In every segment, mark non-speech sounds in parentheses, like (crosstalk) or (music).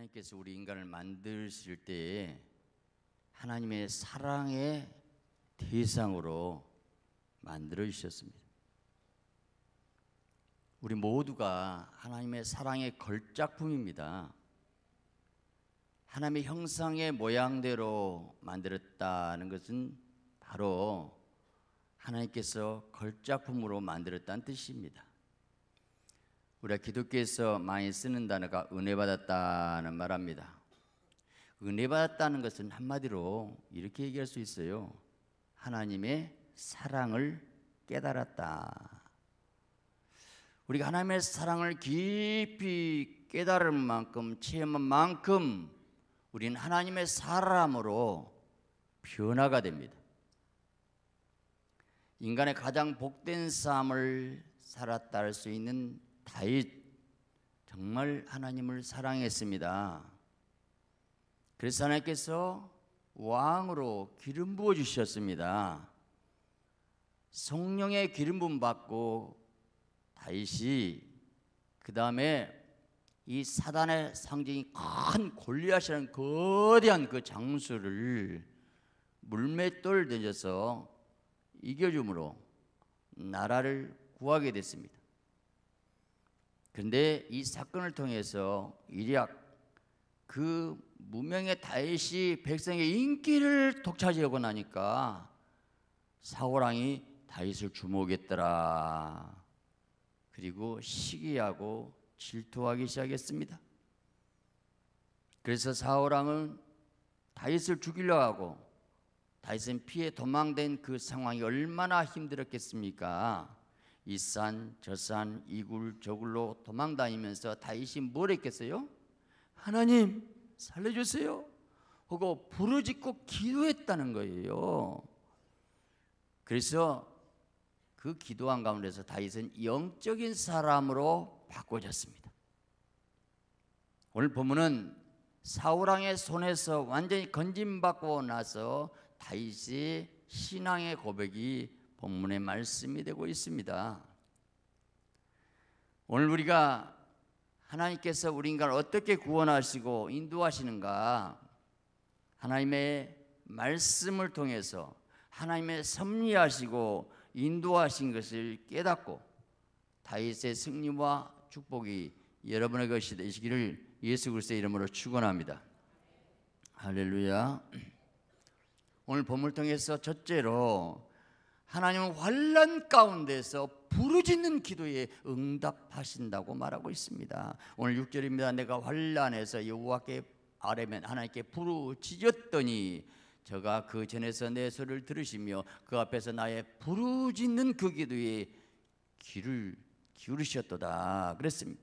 하나님께서 우리 인간을 만드실 때에 하나님의 사랑의 대상으로 만들어 주셨습니다. 우리 모두가 하나님의 사랑의 걸작품입니다. 하나님의 형상의 모양대로 만들었다는 것은 바로 하나님께서 걸작품으로 만들었다는 뜻입니다. 우리가 기독교에서 많이 쓰는 단어가 은혜 받았다는 말입니다 은혜 받았다는 것은 한마디로 이렇게 얘기할 수 있어요. 하나님의 사랑을 깨달았다. 우리가 하나님의 사랑을 깊이 깨달은 만큼 체험한 만큼 우리는 하나님의 사람으로 변화가 됩니다. 인간의 가장 복된 삶을 살았다 할 수 있는 다윗 정말 하나님을 사랑했습니다. 그래서 하나님께서 왕으로 기름 부어 주셨습니다. 성령의 기름 부음 받고 다윗이 그 다음에 이 사단의 상징이 큰 골리앗이라는 거대한 그 장수를 물맷돌 던져서 이겨줌으로 나라를 구하게 됐습니다. 그런데 이 사건을 통해서 이리학 그 무명의 다윗이 백성의 인기를 독차지하고 나니까 사호랑이 다윗을 주목했더라. 그리고 시기하고 질투하기 시작했습니다. 그래서 사호랑은 다윗을 죽이려 하고 다윗은 피해 도망된 그 상황이 얼마나 힘들었겠습니까? 이산저산 이굴 저굴로 도망다니면서 다윗이 뭘 했겠어요? 하나님 살려주세요 하고 부르짖고 기도했다는 거예요 그래서 그 기도한 가운데서 다윗은 영적인 사람으로 바꿔졌습니다 오늘 보면은 사울왕의 손에서 완전히 건진받고 나서 다윗이 신앙의 고백이 본문의 말씀이 되고 있습니다. 오늘 우리가 하나님께서 우리 인간을 어떻게 구원하시고 인도하시는가 하나님의 말씀을 통해서 하나님의 섭리하시고 인도하신 것을 깨닫고 다윗의 승리와 축복이 여러분의 것이 되시기를 예수 그리스도의 이름으로 축원합니다. 할렐루야. 오늘 본문 통해서 첫째로 하나님은 환란 가운데서 부르짖는 기도에 응답하신다고 말하고 있습니다. 오늘 6절입니다. 내가 환란에서 여호와께 아뢰면 하나님께 부르짖었더니 저가 그 전에서 내 소리를 들으시며 그 앞에서 나의 부르짖는 그 기도에 귀를 기울이셨도다 그랬습니다.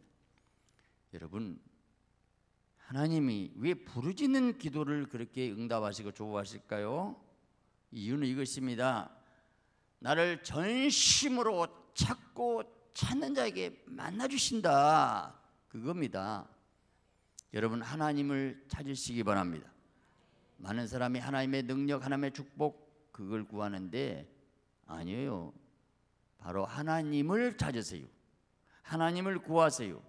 여러분 하나님이 왜 부르짖는 기도를 그렇게 응답하시고 조부하실까요? 이유는 이것입니다. 나를 전심으로 찾고 찾는 자에게 만나 주신다. 그겁니다. 여러분 하나님을 찾으시기 바랍니다. 많은 사람이 하나님의 능력, 하나님의 축복 그걸 구하는데 아니에요. 바로 하나님을 찾으세요. 하나님을 구하세요.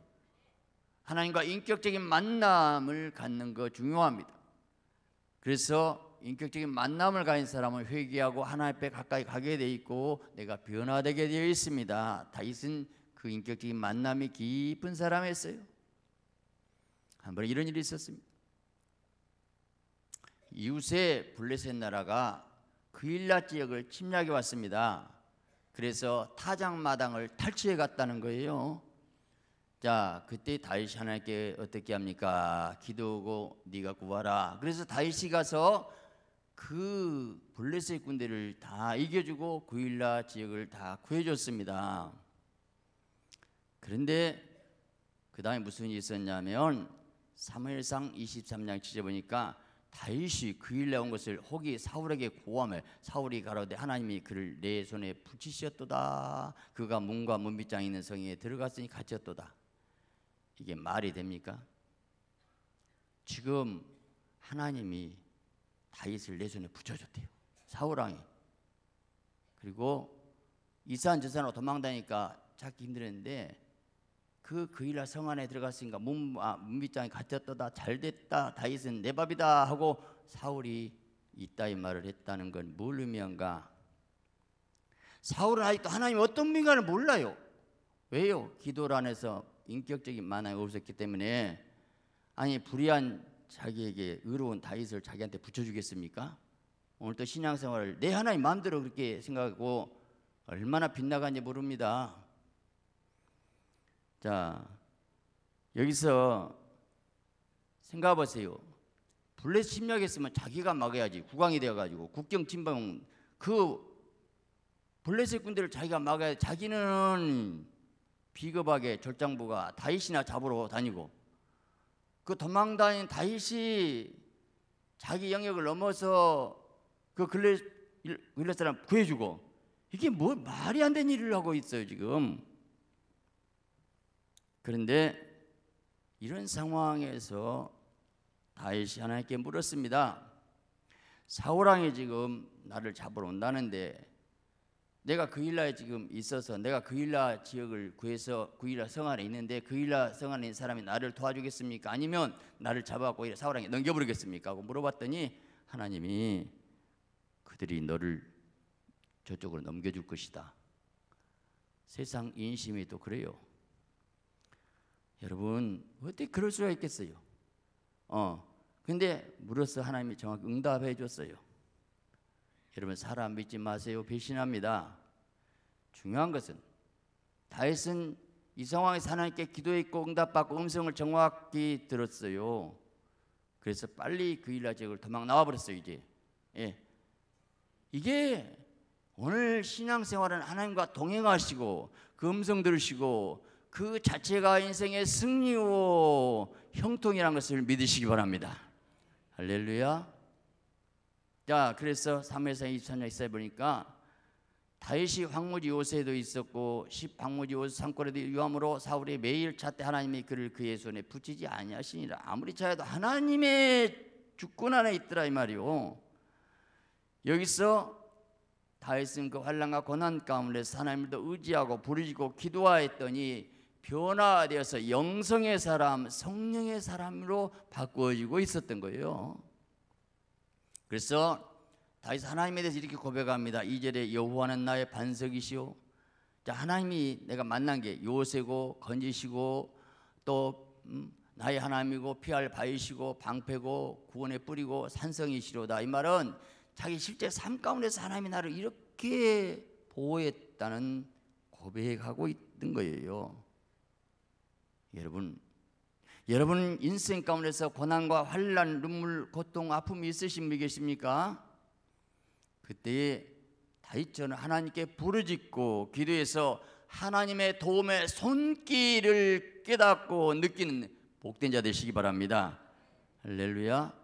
하나님과 인격적인 만남을 갖는 거 중요합니다. 그래서 인격적인 만남을 가진 사람은 회개하고 하나 앞에 가까이 가게 돼 있고 내가 변화되게 되어 있습니다. 다윗은 그 인격적인 만남이 깊은 사람이었어요. 한번 이런 일이 있었습니다. 이웃의 블레셋 나라가 그일라 지역을 침략해 왔습니다. 그래서 타장 마당을 탈취해 갔다는 거예요. 자, 그때 다윗이 하나님께 어떻게 합니까? 기도하고 네가 구하라. 그래서 다윗이 가서 그 블레셋 군대를 다 이겨주고 구일라 지역을 다 구해줬습니다. 그런데 그 다음에 무슨 일이 있었냐면 사무엘상 23장 7절 보니까 다윗이 그일라 온 것을 혹이 사울에게 고함해 사울이 가로되 하나님이 그를 내 손에 붙이셨도다 그가 문과 문빗장 있는 성에 들어갔으니 갇혔도다 이게 말이 됩니까? 지금 하나님이 다윗을 내 손에 붙여줬대요. 사울 왕이. 그리고 이산 저산으로 도망다니까 찾기 힘들었는데 그 그일라 성 안에 들어갔으니까 문, 아, 문빗장이 갇혔다 잘됐다 다윗은 내 밥이다 하고 사울이 이따위 말을 했다는 건 뭘 의미한가? 사울은 아직도 하나님 어떤 분인가를 몰라요. 왜요? 기도를 안 해서 인격적인 만화가 없었기 때문에 아니 불의한 자기에게 의로운 다윗을 자기한테 붙여주겠습니까? 오늘도 신앙생활을 내 하나님 마음대로 그렇게 생각하고 얼마나 빗나간지 모릅니다. 자, 여기서 생각해 보세요. 블레 침략했으면 자기가 막아야지 국왕이 되어가지고 국경 침범 그 블레셋 군대를 자기가 막아야 자기는 비겁하게 절장부가 다윗이나 잡으러 다니고 그 도망다닌 다윗이 자기 영역을 넘어서 그 근래 일러 사람 구해주고 이게 뭐 말이 안 되는 일을 하고 있어요 지금. 그런데 이런 상황에서 다윗이 하나님께 물었습니다. 사울 왕이 지금 나를 잡으러 온다는데 내가 그일라에 지금 있어서 내가 그일라 지역을 구해서 그일라 성 안에 있는데 그일라 성 안에 있는 사람이 나를 도와주겠습니까? 아니면 나를 잡아갖고 사울왕에 넘겨버리겠습니까? 하고 물어봤더니 하나님이 그들이 너를 저쪽으로 넘겨줄 것이다. 세상 인심이 또 그래요. 여러분 어떻게 그럴 수가 있겠어요? 어, 근데 물어서 하나님이 정확히 응답해 줬어요. 여러분 사람 믿지 마세요. 배신합니다. 중요한 것은 다윗은 이 상황에서 하나님께 기도했고 응답받고 음성을 정확히 들었어요. 그래서 빨리 그일라 지을 도망 나와버렸어요 이제. 예. 이게 오늘 신앙생활은 하나님과 동행하시고 그 음성 들으시고 그 자체가 인생의 승리와 형통이라는 것을 믿으시기 바랍니다. 할렐루야. 자, 그래서 3회상 24장 있어 보니까 다윗이 황무지 요새에도 있었고 십황무지 요새 산골에도 유함으로 사울이 매일 찾때 하나님이 그를 그의 손에 붙이지 아니하시니라 아무리 찾아도 하나님의 주권 안에 있더라 이 말이오 여기서 다윗은 그 환란과 고난 가운데 하나님을 더 의지하고 부르짖고 기도하였더니 변화되어서 영성의 사람, 성령의 사람으로 바꾸어지고 있었던 거예요. 그래서 다윗 하나님에 대해서 이렇게 고백합니다. 2절에 여호와는 나의 반석이시오. 자, 하나님이 내가 만난 게 요새고 건지시고 또 음, 나의 하나님이고 피할 바위시고 방패고 구원의 뿌리고 산성이시로다. 이 말은 자기 실제 삶 가운데서 하나님이 나를 이렇게 보호했다는 고백하고 있는 거예요. 여러분 여러분 인생 가운데서 고난과 환란, 눈물, 고통, 아픔이 있으신 분 계십니까? 그때에 다윗은 처 하나님께 부르짖고 기도해서 하나님의 도움의 손길을 깨닫고 느끼는 복된 자 되시기 바랍니다. 할렐루야.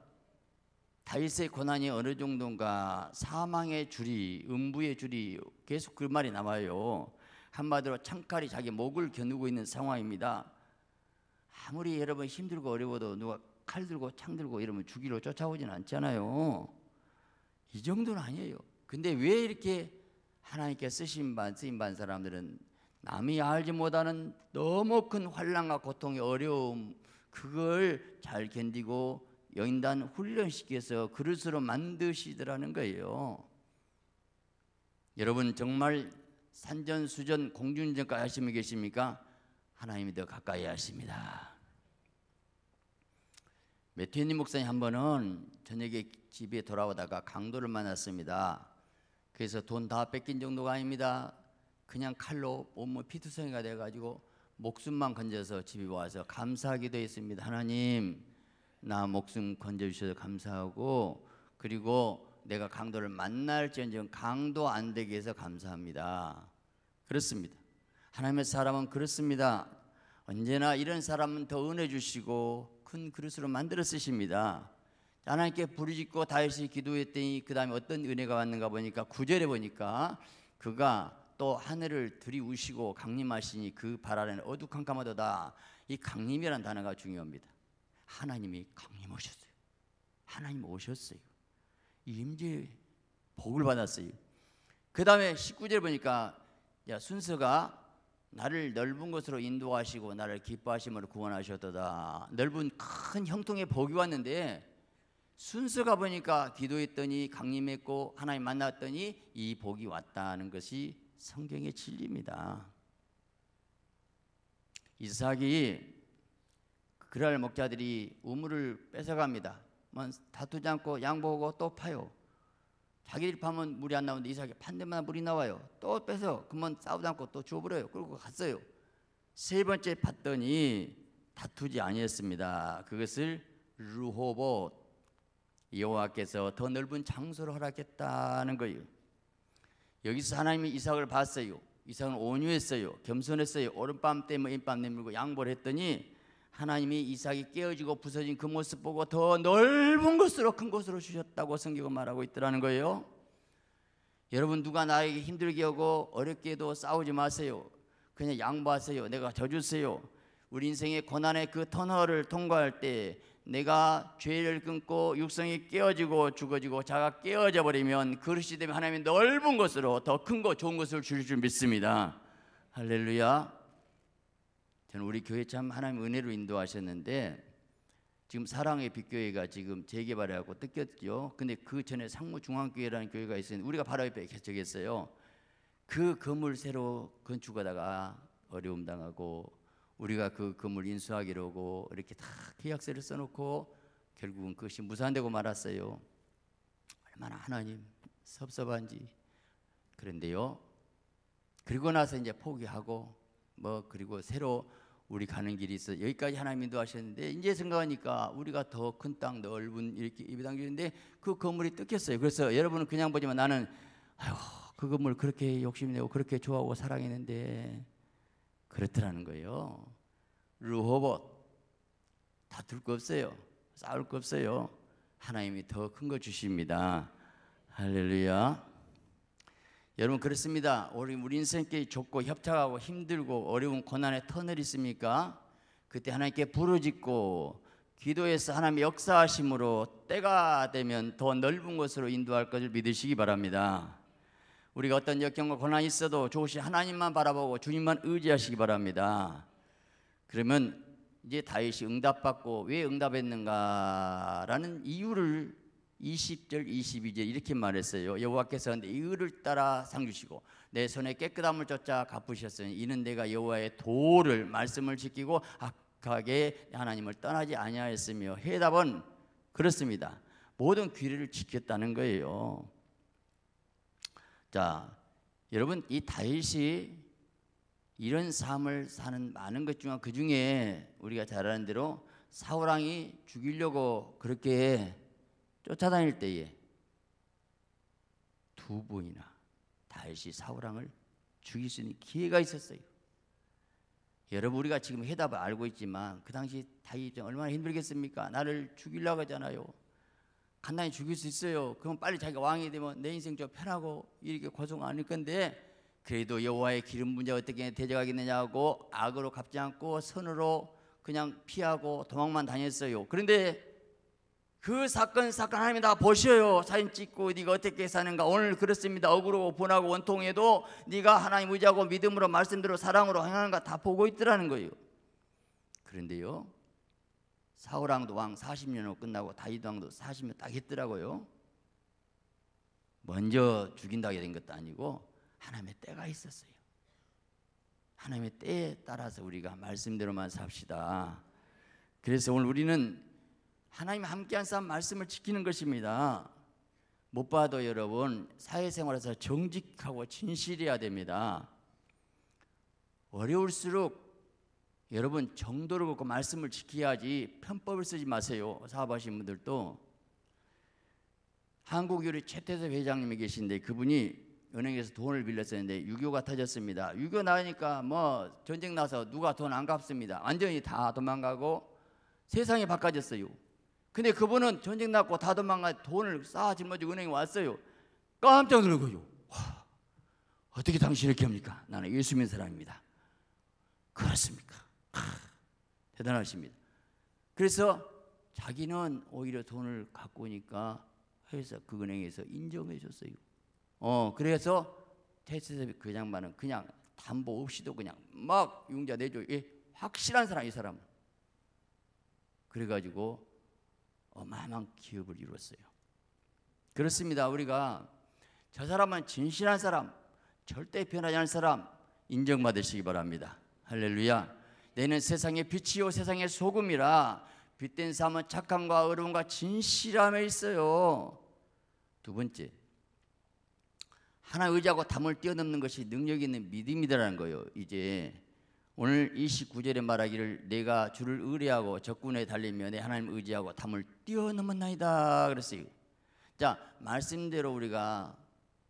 다윗의 고난이 어느 정도인가 사망의 줄이 음부의 줄이 계속 그 말이 나와요. 한마디로 창칼이 자기 목을 겨누고 있는 상황입니다. 아무리 여러분 힘들고 어려워도 누가 칼 들고 창 들고 이러면 죽이러 쫓아오진 않잖아요. 이 정도는 아니에요. 근데 왜 이렇게 하나님께 쓰신 반 쓰임 반 사람들은 남이 알지 못하는 너무 큰 환란과 고통의 어려움 그걸 잘 견디고 영인단 훈련시켜서 그릇으로 만드시더라는 거예요. 여러분 정말 산전수전 공중전까지 하시면 계십니까? 하나님이 더 가까이 하십니다. 메티님 목사님 한 번은 저녁에 집에 돌아오다가 강도를 만났습니다. 그래서 돈 다 뺏긴 정도가 아닙니다. 그냥 칼로 온을 피투성이가 돼가지고 목숨만 건져서 집에 와서 감사하기도 했습니다. 하나님, 나 목숨 건져주셔서 감사하고 그리고 내가 강도를 만날지언정 강도 안 되게 해서 감사합니다. 그렇습니다. 하나님의 사람은 그렇습니다. 언제나 이런 사람은 더 은혜 주시고 큰 그릇으로 만들어 쓰십니다. 하나님께 부르짖고 다윗이 기도했더니 그 다음에 어떤 은혜가 왔는가 보니까 구절에 보니까 그가 또 하늘을 들이우시고 강림하시니 그발아는 어두캄캄하도다. 이 강림이란 단어가 중요합니다. 하나님이 강림하셨어요. 하나님 오셨어요. 임재 복을 받았어요. 그 다음에 19절 보니까 순서가 나를 넓은 곳으로 인도하시고 나를 기뻐하심으로 구원하셨도다. 넓은 큰 형통의 복이 왔는데 순서가 보니까 기도했더니 강림했고 하나님 만났더니 이 복이 왔다는 것이 성경의 진리입니다. 이삭이 그랄 목자들이 우물을 뺏어갑니다. 뭐 다투지 않고 양보하고 또 파요. 자기들 파면 물이 안 나오는데 이삭이 판대만 물이 나와요. 또 빼서 그만 싸우다 않고 또 줘버려요. 그리고 갔어요. 세 번째 봤더니 다투지 아니었습니다 그것을 루호봇 여호와께서 더 넓은 장소를 허락했다는 거예요. 여기서 하나님이 이삭을 봤어요. 이삭은 온유했어요. 겸손했어요. 오른밤 때문에 인밤 뭐 내밀고 양보를 했더니 하나님이 이삭이 깨어지고 부서진 그 모습 보고 더 넓은 것으로큰것으로 주셨다고 성경은 말하고 있더라는 거예요. 여러분 누가 나에게 힘들게 하고 어렵게도 싸우지 마세요. 그냥 양보하세요. 내가 져주세요. 우리 인생의 고난의 그 터널을 통과할 때 내가 죄를 끊고 육성이 깨어지고 죽어지고 자가 깨어져 버리면 그릇이 되면 하나님이 넓은 것으로 더큰것 좋은 것을 주실 줄 믿습니다. 할렐루야. 저는 우리 교회 참 하나님 은혜로 인도하셨는데 지금 사랑의 빛교회가 지금 재개발해갖고 뜯겼죠. 근데 그 전에 상무중앙교회라는 교회가 있었는데 우리가 바로 옆에 저기 있어요. 그 건물 새로 건축하다가 어려움 당하고 우리가 그 건물 인수하기로 하고 이렇게 다 계약서를 써놓고 결국은 그것이 무산되고 말았어요. 얼마나 하나님 섭섭한지 그런데요. 그리고 나서 이제 포기하고 뭐 그리고 새로 우리 가는 길이 있어 여기까지 하나님 인도하셨는데 이제 생각하니까 우리가 더 큰 땅 넓은 이렇게 입이 당기는데 그 건물이 뜯겼어요. 그래서 여러분은 그냥 보지만 나는 아휴 그 건물 그렇게 욕심내고 그렇게 좋아하고 사랑했는데 그렇더라는 거예요. 르호봇 다툴 거 없어요. 싸울 거 없어요. 하나님이 더 큰 거 주십니다. 할렐루야. 여러분 그렇습니다. 우리 우리 인생께 좁고 협탁하고 힘들고 어려운 고난의 터널이 있습니까? 그때 하나님께 부르짖고 기도해서 하나님의 역사하심으로 때가 되면 더 넓은 곳으로 인도할 것을 믿으시기 바랍니다. 우리가 어떤 역경과 고난이 있어도 조시 하나님만 바라보고 주님만 의지하시기 바랍니다. 그러면 이제 다윗이 응답받고 왜 응답했는가라는 이유를 20절 22절 이렇게 말했어요. 여호와께서 내 의를 따라 상 주시고 내 손에 깨끗함을 쫓아 갚으셨으니 이는 내가 여호와의 도를 말씀을 지키고 악하게 하나님을 떠나지 아니하였으며 해답은 그렇습니다. 모든 규례를 지켰다는 거예요. 자, 여러분 이 다윗이 이런 삶을 사는 많은 것 중에 그 중에 우리가 잘 아는 대로 사울 왕이 죽이려고 그렇게 쫓아다닐 때에 두분이나다시 사우랑을 죽일 수 있는 기회가 있었어요. 여러분 우리가 지금 해답을 알고 있지만 그 당시 다윗 입 얼마나 힘들겠습니까? 나를 죽이려고 하잖아요. 간단히 죽일 수 있어요. 그럼 빨리 자기가 왕이 되면 내 인생 좀 편하고 이렇게 고생 안할 건데 그래도 여호와의 기름 문제 어떻게 대적하겠느냐고 악으로 갚지 않고 선으로 그냥 피하고 도망만 다녔어요. 그런데 그 사건 사건 하나님 다 보셔요. 사진 찍고 네가 어떻게 사는가. 오늘 그렇습니다. 억울하고 분하고 원통해도 네가 하나님 의지하고 믿음으로 말씀대로 사랑으로 행하는가 다 보고 있더라는 거예요. 그런데요. 사울 왕도 왕 40년 후 끝나고 다이도 왕도 40년 딱 했더라고요. 먼저 죽인다 이된 것도 아니고 하나님의 때가 있었어요. 하나님의 때에 따라서 우리가 말씀대로만 삽시다. 그래서 오늘 우리는 하나님 함께한 싸움 말씀을 지키는 것입니다. 못 봐도 여러분 사회생활에서 정직하고 진실해야 됩니다. 어려울수록 여러분 정도를 갖고 말씀을 지켜야지 편법을 쓰지 마세요. 사업하신 분들도 한국유리 최태섭 회장님이 계신데 그분이 은행에서 돈을 빌렸었는데 유교가 터졌습니다. 유교 나니까 뭐 전쟁 나서 누가 돈 안 갚습니다. 완전히 다 도망가고 세상이 바꿔졌어요. 근데 그분은 전쟁 났고 다 도망가 돈을 쌓아 짊어지고 은행에 왔어요. 깜짝 놀란 거죠. 와, 어떻게 당신 이렇게 합니까? 나는 예수 믿는 사람입니다. 그렇습니까? 하, 아, 대단하십니다. 그래서 자기는 오히려 돈을 갖고 오니까 회사 그 은행에서 인정해 줬어요. 어 그래서 테스트비 그 장만은 그냥 담보 없이도 그냥 막 융자 내줘. 예, 확실한 사람 이 사람. 그래가지고 어마어마한 기업을 이뤘어요. 그렇습니다. 우리가 저 사람은 진실한 사람, 절대 변하지 않을 사람 인정받으시기 바랍니다. 할렐루야. 내는 세상의 빛이요 세상의 소금이라 빛된 삶은 착함과 의로움과 진실함에 있어요. 두 번째. 하나 의지하고 담을 뛰어넘는 것이 능력 있는 믿음이라는 거예요. 이제 오늘 29절에 말하기를 내가 주를 의뢰하고 적군에 달리면 내 하나님 의지하고 담을 뛰어넘었나이다 그랬어요. 자 말씀대로 우리가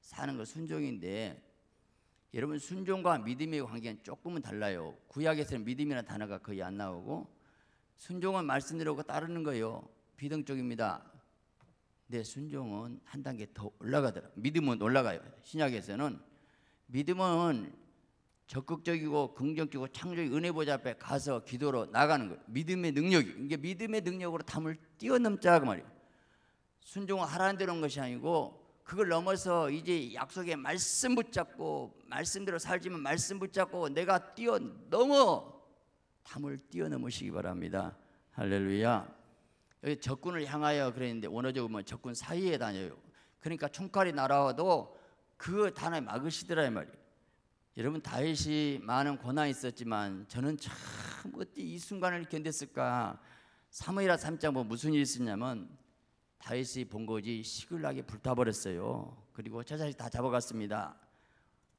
사는 건 순종인데 여러분 순종과 믿음의 관계는 조금은 달라요. 구약에서는 믿음이라는 단어가 거의 안 나오고 순종은 말씀대로 따르는 거예요. 비등적입니다. 근 순종은 한 단계 더 올라가더라. 믿음은 올라가요. 신약에서는 믿음은 적극적이고 긍정적이고 창조의 은혜 보좌 앞에 가서 기도로 나가는 거예요. 믿음의 능력이 이게 믿음의 능력으로 담을 뛰어넘자 그 말이에요. 순종하라는 대로 한 것이 아니고 그걸 넘어서 이제 약속의 말씀 붙잡고 말씀대로 살지만 말씀 붙잡고 내가 뛰어넘어 담을 뛰어넘으시기 바랍니다. 할렐루야. 여기 적군을 향하여 그랬는데 원어적으로 적군 사이에 다녀요. 그러니까 총칼이 날아와도 그단에 막으시더라 이 말이에요. 여러분 다윗이 많은 고난이 있었지만 저는 참 어떻게 이 순간을 견뎠을까 사무엘하 3장 뭐 무슨 일이 있었냐면 다윗이 본 거지 시글하게 불타버렸어요 그리고 저자식 다 잡아갔습니다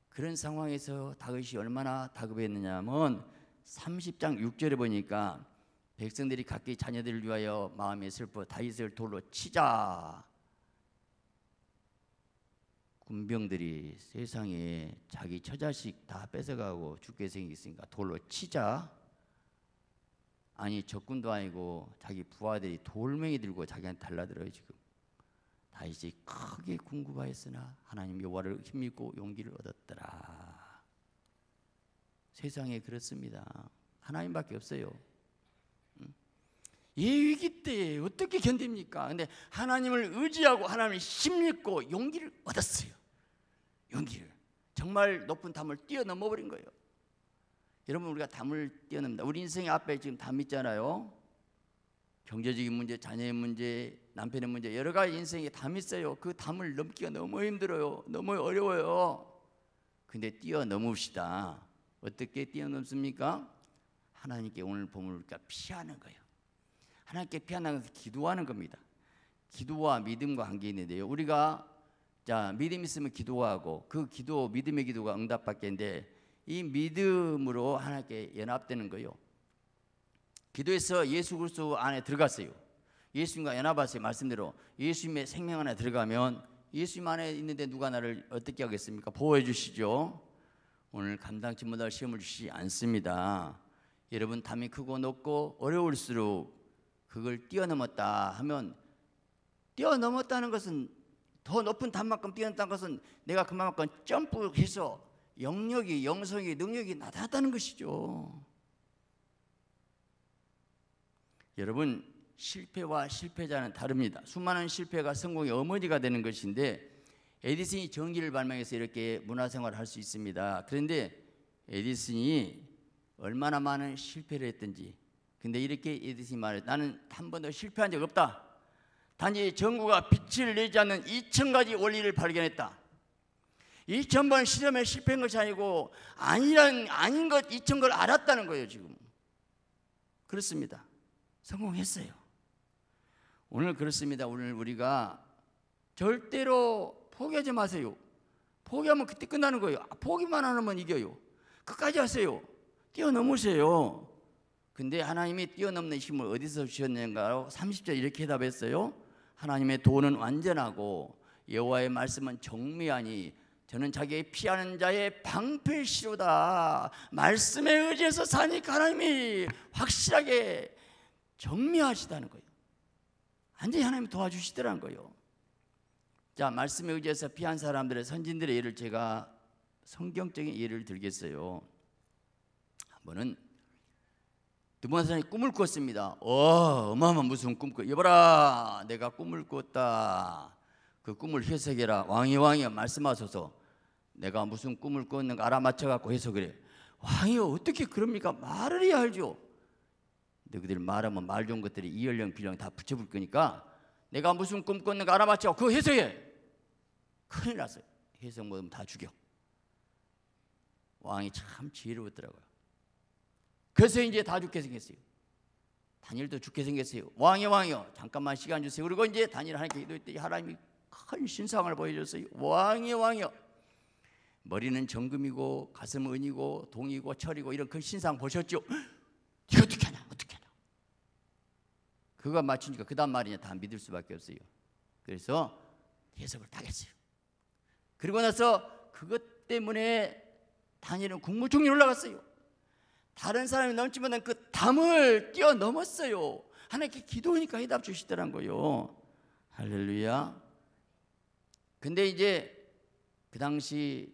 그런 상황에서 다윗이 얼마나 다급했느냐면 30장 6절에 보니까 백성들이 각기 자녀들을 위하여 마음에 슬퍼 다윗을 돌로 치자 군병들이 세상에 자기 처자식 다 뺏어가고 죽게 생겼으니까 돌로 치자. 아니 적군도 아니고 자기 부하들이 돌멩이 들고 자기한테 달라들어요 지금. 다이이 크게 궁금하였으나 하나님 여호와를 힘입고 용기를 얻었더라. 세상에 그렇습니다. 하나님밖에 없어요. 이 위기 때에 어떻게 견딥니까? 근데 하나님을 의지하고 하나님을 힘있고 용기를 얻었어요. 용기를. 정말 높은 담을 뛰어넘어 버린 거예요. 여러분 우리가 담을 뛰어넘다. 우리 인생 앞에 지금 담 있잖아요. 경제적인 문제, 자녀의 문제, 남편의 문제 여러 가지 인생에 담 있어요. 그 담을 넘기가 너무 힘들어요. 너무 어려워요. 근데 뛰어넘읍시다. 어떻게 뛰어넘습니까? 하나님께 오늘 보물을 피하는 거예요. 하나님께 피한다면서 기도하는 겁니다. 기도와 믿음과 관계 있는데요. 우리가 자 믿음 있으면 기도하고 그 기도 믿음의 기도가 응답받겠는데 이 믿음으로 하나님께 연합되는 거요. 기도해서 예수 그리스도 안에 들어갔어요. 예수님과 연합하세요. 말씀대로 예수님의 생명 안에 들어가면 예수님 안에 있는데 누가 나를 어떻게 하겠습니까? 보호해 주시죠. 오늘 감당치 못할 시험을 주시지 않습니다. 여러분 담이 크고 높고 어려울수록 그걸 뛰어넘었다 하면 뛰어넘었다는 것은 더 높은 단만큼 뛰어났다는 것은 내가 그만큼 점프해서 영역이 영성이 능력이 나타났다는 것이죠. 여러분 실패와 실패자는 다릅니다. 수많은 실패가 성공의 어머니가 되는 것인데 에디슨이 전기를 발명해서 이렇게 문화생활을 할 수 있습니다. 그런데 에디슨이 얼마나 많은 실패를 했든지 근데 이렇게 이듯이 말해 나는 한 번도 실패한 적 없다. 단지 정구가 빛을 내지 않는 2천 가지 원리를 발견했다. 2천 번 실험에 실패한 것이 아니고 아니란 아닌 것 2천 걸 알았다는 거예요 지금. 그렇습니다. 성공했어요. 오늘 그렇습니다. 오늘 우리가 절대로 포기하지 마세요. 포기하면 그때 끝나는 거예요. 아, 포기만 하면 이겨요. 끝까지 하세요. 뛰어넘으세요. 근데 하나님이 뛰어넘는 힘을 어디서 주셨는가? 30절 이렇게 대답했어요. 하나님의 도는 완전하고 여호와의 말씀은 정미하니 저는 자기의 피하는 자의 방패시로다. 말씀에 의지해서 사니까 하나님이 확실하게 정미하시다는 거예요. 완전히 하나님이 도와주시더라는 거예요. 자, 말씀에 의지해서 피한 사람들의 선진들의 예를 제가 성경적인 예를 들겠어요. 한 번은 드모사장이 꿈을 꿨습니다. 어, 어마어마 무슨 꿈 꾸. 여봐라, 내가 꿈을 꿨다. 그 꿈을 해석해라. 왕이 왕이여 말씀하소서. 내가 무슨 꿈을 꿨는가 알아맞혀 갖고 해석을 해. 왕이여 어떻게 그럽니까? 말을 해야 알죠. 너희들 말하면 말 좋은 것들이 이연령 비령 다 붙여볼 거니까 내가 무슨 꿈 꿨는가 알아맞혀 그 해석해. 큰일 났어요. 해석 못하면 다 죽여. 왕이 참 지혜로웠더라고요. 그래서 이제 다 죽게 생겼어요. 다니엘도 죽게 생겼어요. 왕의 왕이요. 잠깐만 시간 주세요. 그리고 이제 다니엘 하나님께 기도했더니 하나님이 큰 신상을 보여줬어요. 왕의 왕이요. 머리는 정금이고 가슴은 은이고 동이고 철이고 이런 큰 신상 보셨죠? (gasps) 이거 어떻게 하냐? 어떻게 하냐? 그가 맞추니까 그 다음 말이냐 다 믿을 수밖에 없어요. 그래서 해석을 당했어요. 그리고 나서 그것 때문에 다니엘은 국무총리 올라갔어요. 다른 사람이 넘지 못한 그 담을 뛰어넘었어요. 하나님께 기도하니까 해답 주시더란 거요. 할렐루야. 근데 이제 그 당시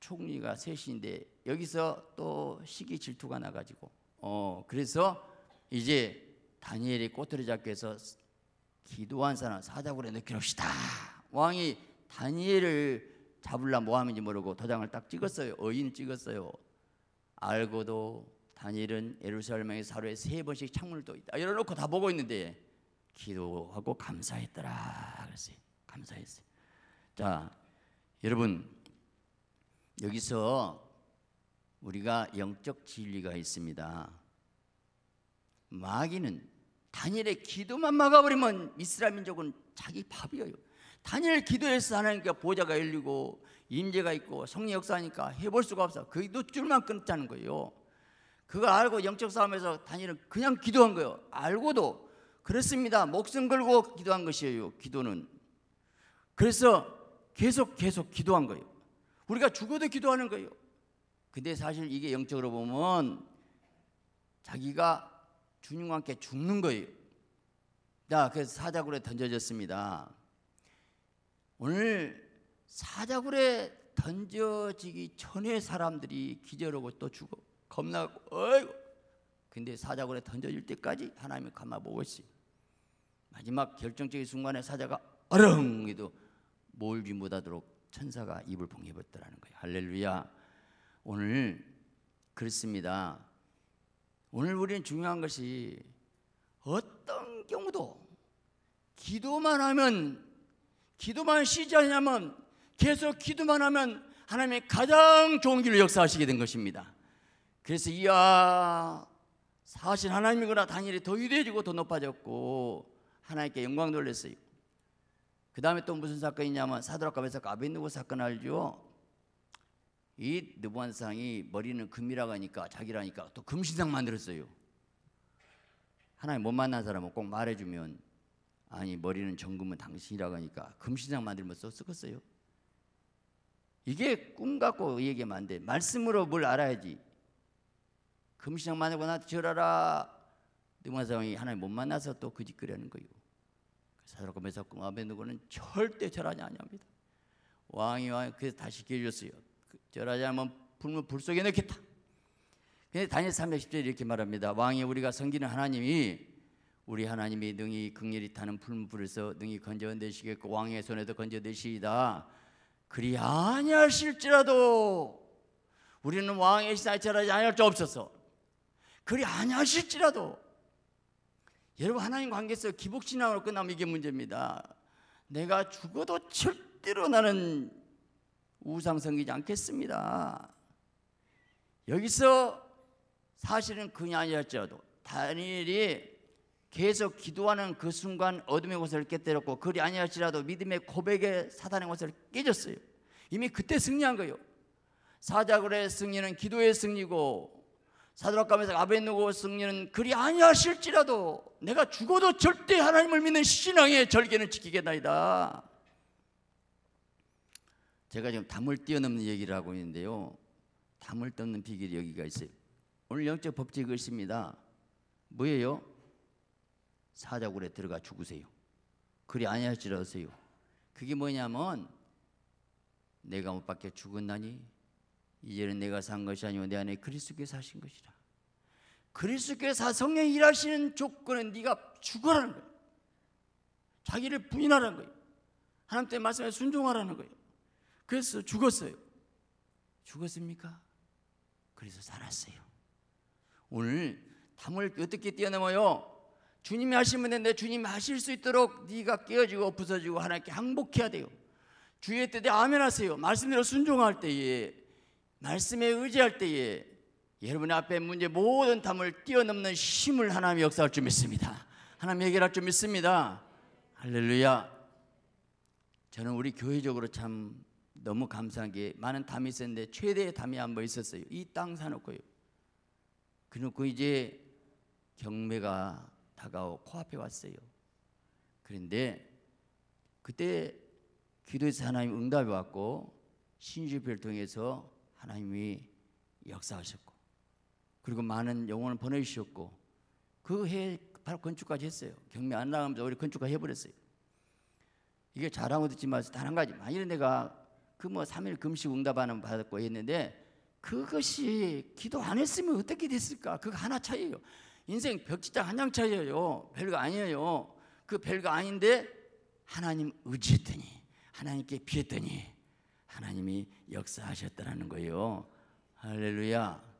총리가 셋인데 여기서 또 시기 질투가 나가지고 어 그래서 이제 다니엘이 꼬투리 잡기 위해서 기도한 사람 사자굴에 넣기럽시다. 왕이 다니엘을 잡으려 뭐하는지 모르고 도장을 딱 찍었어요. 어인 찍었어요. 알고도 다니엘은 예루살렘에서 하루에 세 번씩 창문을 또 있다. 열어놓고 다 보고 있는데 기도하고 감사했더라. 그랬어요. 감사했어요. 자, 여러분 여기서 우리가 영적 진리가 있습니다. 마귀는 다니엘의 기도만 막아버리면 이스라엘 민족은 자기 밥이에요. 다니엘 기도해서 하나님께 보좌가 열리고 임재가 있고 성령 역사니까 해볼 수가 없어. 그도 줄만 끊었다는 거예요. 그걸 알고 영적 싸움에서 다니는 그냥 기도한 거예요. 알고도 그렇습니다. 목숨 걸고 기도한 것이에요. 기도는. 그래서 계속 계속 기도한 거예요. 우리가 죽어도 기도하는 거예요. 근데 사실 이게 영적으로 보면 자기가 주님과 함께 죽는 거예요. 자, 그래서 사자굴에 던져졌습니다. 오늘 사자굴에 던져지기 전에 사람들이 기절하고 또 죽어 겁나고 어이구 근데 사자굴에 던져질 때까지 하나님이 감아보고 있어요 마지막 결정적인 순간에 사자가 어렁 해도 몰지 못하도록 천사가 입을 봉해버렸다는 거예요 할렐루야 오늘 그렇습니다 오늘 우리는 중요한 것이 어떤 경우도 기도만 하면 기도만 쉬지 않면 계속 기도만 하면 하나님이 가장 좋은 길로 역사하시게 된 것입니다. 그래서 이야 사실 하나님이구나 단일이 더 유대해지고 더 높아졌고 하나님께 영광 돌렸어요. 그 다음에 또 무슨 사건이 냐면 사도락갑에서 아벤누고 사건 알죠? 이 느부한상이 머리는 금이라고 하니까 자기라니까 또 금신상 만들었어요. 하나님 못 만난 사람은 꼭 말해주면 아니 머리는 정금은 당신이라고 하니까 금신상 만들면서 쓰겠어요. 이게 꿈 같고 얘기하면 안 돼. 말씀으로 뭘 알아야지. 금신앙 만나고 나한테 절하라. 능마상이 하나님 못 만나서 또 그 짓거리하는 거요. 사도라고 사고 아벤누고는 절대 절하지 아니합니다. 왕이 왕이 그래서 다시 기해줬어요. 그 절하지 않으면 불면 불 속에 넣겠다. 근데 다니엘 3 1절 이렇게 말합니다. 왕이 우리가 섬기는 하나님이 우리 하나님이 능히 극렬히 타는 불문불에서 능히 건져내시겠고 왕의 손에도 건져내시이다. 그리 아니하실지라도 우리는 왕의 시사에 절하지 아니할 줄없어 그리 아니하실지라도 여러분 하나님 관계에서 기복신앙으로 끝나면 이게 문제입니다 내가 죽어도 절대로 나는 우상 성기지 않겠습니다 여기서 사실은 그냥 아니었죠 다니엘이 계속 기도하는 그 순간 어둠의 곳을 깨뜨렸고 그리 아니할지라도 믿음의 고백에 사단의 곳을 깨졌어요. 이미 그때 승리한 거예요. 사자굴의 승리는 기도의 승리고 사도락감에서 아벤누고 승리는 그리 아니하실지라도 내가 죽어도 절대 하나님을 믿는 신앙의 절개는 지키겠나이다. 제가 지금 담을 뛰어넘는 얘기를 하고 있는데요. 담을 넘는 비결이 여기가 있어요. 오늘 영적 법칙 글씨니다 뭐예요? 사자굴에 들어가 죽으세요. 그리 아니할지라서요. 그게 뭐냐면 내가 못 밖에 죽었나니 이제는 내가 산 것이 아니오 내 안에 그리스께 사신 것이라. 그리스께 사성령 일하시는 조건은 네가 죽어라는 거예요. 자기를 부인하라는 거예요. 하나님 때 말씀에 순종하라는 거예요. 그래서 죽었어요. 죽었습니까? 그래서 살았어요. 오늘 담을 어떻게 뛰어넘어요? 주님이 하시면 되는데 주님이 하실 수 있도록 네가 깨어지고 부서지고 하나님께 항복해야 돼요. 주의 때에 아멘하세요. 말씀대로 순종할 때에 말씀에 의지할 때에 여러분 앞에 문제 모든 담을 뛰어넘는 힘을 하나님 역사할 줄 믿습니다. 하나님 해결할 줄 믿습니다. 할렐루야. 저는 우리 교회적으로 참 너무 감사한 게 많은 담이 있었는데 최대의 담이 한 번 있었어요. 이 땅 사놓고요. 그놓고 이제 경매가 다가오 코앞에 왔어요. 그런데 그때 기도에서 하나님 응답이 왔고 신주별 통해서 하나님이 역사하셨고 그리고 많은 영혼을 보내주셨고 그 해 바로 건축까지 했어요. 경매 안 나가면서 우리 건축까지 해버렸어요. 이게 잘하고 듣지만 단한 가지 만일 내가 그뭐 3일 금식 응답하는 받았고 했는데 그것이 기도 안 했으면 어떻게 됐을까? 그거 하나 차이예요. 인생 벽지장한 장 차이예요. 별거 아니에요. 그 별거 아닌데 하나님 의지했더니 하나님께 피했더니 하나님이 역사하셨다는 거예요. 할렐루야.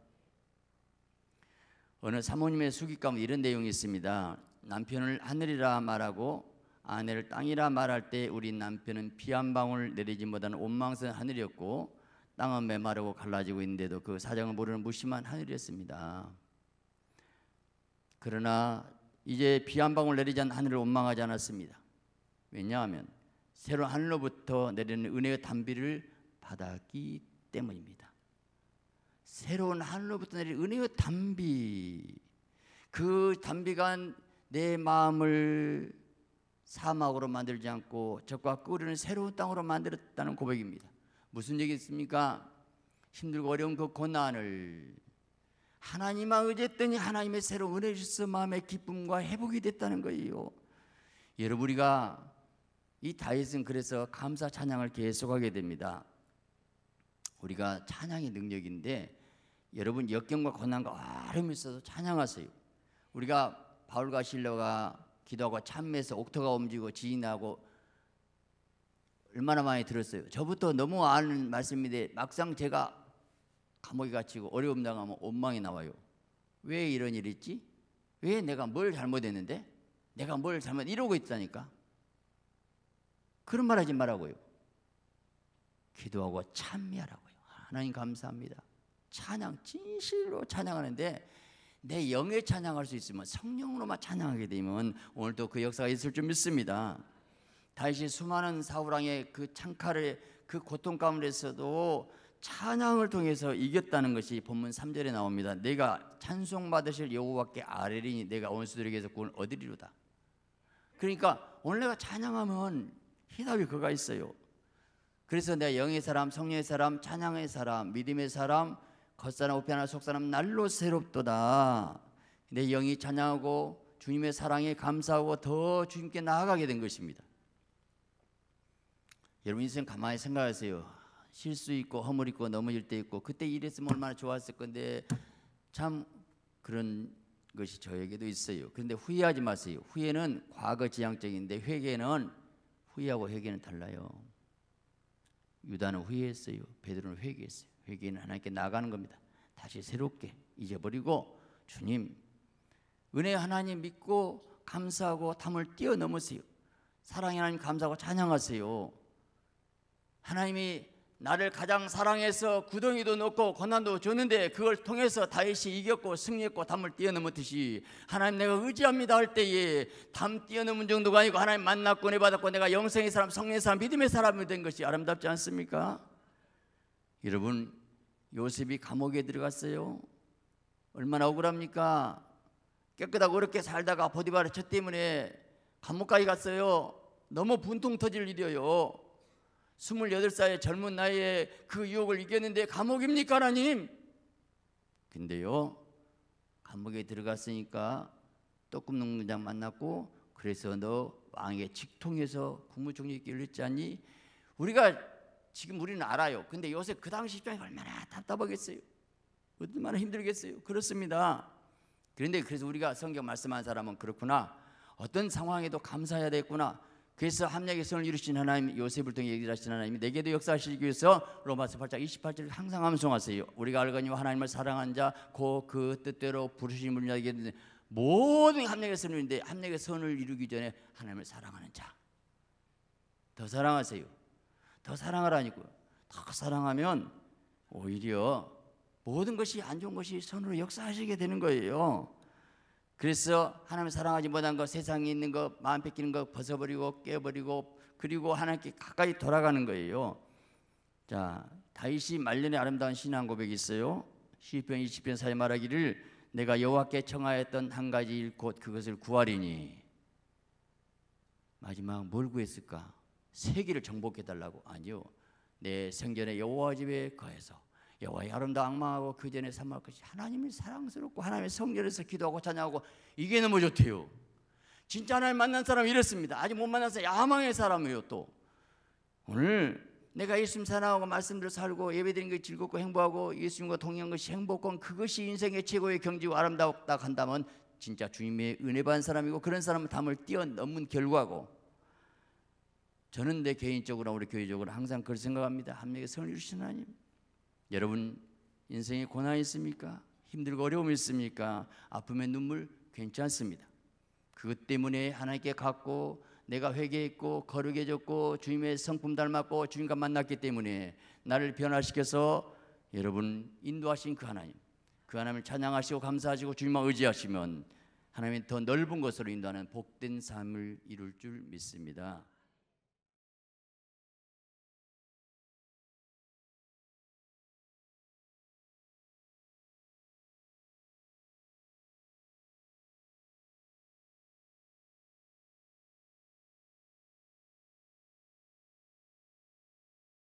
어느 사모님의 수기 감 이런 내용이 있습니다. 남편을 하늘이라 말하고 아내를 땅이라 말할 때 우리 남편은 피한 방울 내리지 못한 온망선 스 하늘이었고 땅은 메마르고 갈라지고 있는데도 그 사정을 모르는 무심한 하늘이었습니다. 그러나 이제 비 한 방울 내리지 않는 하늘을 원망하지 않았습니다. 왜냐하면 새로운 하늘로부터 내리는 은혜의 단비를 받았기 때문입니다. 새로운 하늘로부터 내리 은혜의 담비그담비가내 마음을 사막으로 만들지 않고 적과 끓이는 새로운 땅으로 만들었다는 고백입니다. 무슨 얘기있습니까 힘들고 어려운 그 고난을 하나님만 의지했더니 아, 하나님의 새로운 은혜 주셔서 마음의 기쁨과 회복이 됐다는 거예요. 여러분 우리가 이 다윗은 그래서 감사 찬양을 계속하게 됩니다. 우리가 찬양의 능력인데 여러분 역경과 고난과 어려움이 있어 찬양하세요. 우리가 바울과 실러가 기도하고 참매에서 옥터가 움직이고 지인하고 얼마나 많이 들었어요. 저부터 너무 아는 말씀인데 막상 제가 감옥에 갇히고 어려움 당하면 원망이 나와요. 왜 이런 일이 있지? 왜 내가 뭘 잘못했는데? 내가 뭘 잘못 이러고 있다니까. 그런 말 하지 말라고요. 기도하고 찬미하라고요. 하나님 감사합니다. 찬양 진실로 찬양하는데 내 영에 찬양할 수 있으면 성령으로만 찬양하게 되면 오늘도 그 역사가 있을 줄 믿습니다. 다시 수많은 사울 왕의 그 창칼의 그 고통 가운데서도 찬양을 통해서 이겼다는 것이 본문 3절에 나옵니다. 내가 찬송 받으실 여호와께 아뢰리니 내가 원수들에게서 구원 얻으리로다. 그러니까 원래가 찬양하면 희답이 그가 있어요. 그래서 내가 영의 사람, 성령의 사람, 찬양의 사람, 믿음의 사람, 겉사람, 우편한 속사람 날로 새롭도다. 내 영이 찬양하고 주님의 사랑에 감사하고 더 주님께 나아가게 된 것입니다. 여러분 인생 가만히 생각하세요. 실수 있고 허물 있고 넘어질 때 있고 그때 이랬으면 얼마나 좋았을 건데 참 그런 것이 저에게도 있어요. 그런데 후회하지 마세요. 후회는 과거 지향적인데 회개는 후회하고 회개는 달라요. 유다는 후회했어요. 베드로는 회개했어요. 회개는 하나님께 나가는 겁니다. 다시 새롭게 잊어버리고 주님 은혜 하나님 믿고 감사하고 담을 뛰어넘으세요. 사랑의 하나님 감사하고 찬양하세요. 하나님이 나를 가장 사랑해서 구덩이도 넣고 권한도 줬는데 그걸 통해서 다윗이 이겼고 승리했고 담을 뛰어넘었듯이 하나님 내가 의지합니다 할 때에 담 뛰어넘은 정도가 아니고 하나님 만났고 내 받았고 내가 영생의 사람 성령의 사람 믿음의 사람이 된 것이 아름답지 않습니까? 여러분 요셉이 감옥에 들어갔어요 얼마나 억울합니까? 깨끗하고 어렵게 살다가 보디바르 저 때문에 감옥까지 갔어요 너무 분통 터질 일이에요 28살의 젊은 나이에 그 유혹을 이겼는데 감옥입니까 하나님? 근데요 감옥에 들어갔으니까 떡국 농장 만났고 그래서 너 왕의 직통에서 국무총리 길를 했니 우리가 지금 우리는 알아요 근데 요새 그 당시 입장이 얼마나 답답하겠어요 얼마나 힘들겠어요 그렇습니다 그런데 그래서 우리가 성경 말씀한 사람은 그렇구나 어떤 상황에도 감사해야 되구나 그래서 합력의 선을 이루신 하나님 요셉을 통해 얘기하신 하나님이 내게도 역사하시기 위해서 로마서 8장 28절을 항상 암송하세요 우리가 알거니 하나님을 사랑한 자곧그 뜻대로 부르신 분이라 얘기는 모든 합력의 선인데 합력의 선을 이루기 전에 하나님을 사랑하는 자더 사랑하세요 더사랑하라니고더 사랑하면 오히려 모든 것이 안 좋은 것이 선으로 역사하시게 되는 거예요 그래서 하나님 사랑하지 못한 것, 세상에 있는 것, 마음 뺏기는 것 벗어버리고 깨버리고 그리고 하나님께 가까이 돌아가는 거예요. 자, 다윗이 말년에 아름다운 신앙 고백이 있어요. 시편 20편 사에 말하기를 내가 여호와께 청하였던 한 가지 일곧 그것을 구하리니 마지막 뭘 구했을까? 세계를 정복해 달라고 아니요. 내 생전에 여호와 집에 거해서 여호와의 아름다 운악마하고그 전에 삼할 것이 하나님이 사랑스럽고 하나님의 성전에서 기도하고 찬양하고 이게 너무 좋대요. 진짜 하나님 만난 사람 이렇습니다. 아직 못 만난 사람 야망의 사람이에요 또. 오늘 내가 예수님 사랑하고 말씀대로 살고 예배드린 게 즐겁고 행복하고 예수님과 동행한 것이 행복권 그것이 인생의 최고의 경지고 아름답다 한다면 진짜 주님의 은혜 받은 사람이고 그런 사람은 담을 뛰어넘는 결과고 저는 내 개인적으로 우리 교회적으로 항상 그걸 생각합니다. 한 명의 성을 주신 하나님 여러분 인생에 고난이 있습니까? 힘들고 어려움이 있습니까? 아픔의 눈물 괜찮습니다. 그것 때문에 하나님께 갔고 내가 회개했고 거룩해졌고 주님의 성품 닮았고 주님과 만났기 때문에 나를 변화시켜서 여러분 인도하신 그 하나님 그 하나님을 찬양하시고 감사하시고 주님만 의지하시면 하나님이 더 넓은 것으로 인도하는 복된 삶을 이룰 줄 믿습니다.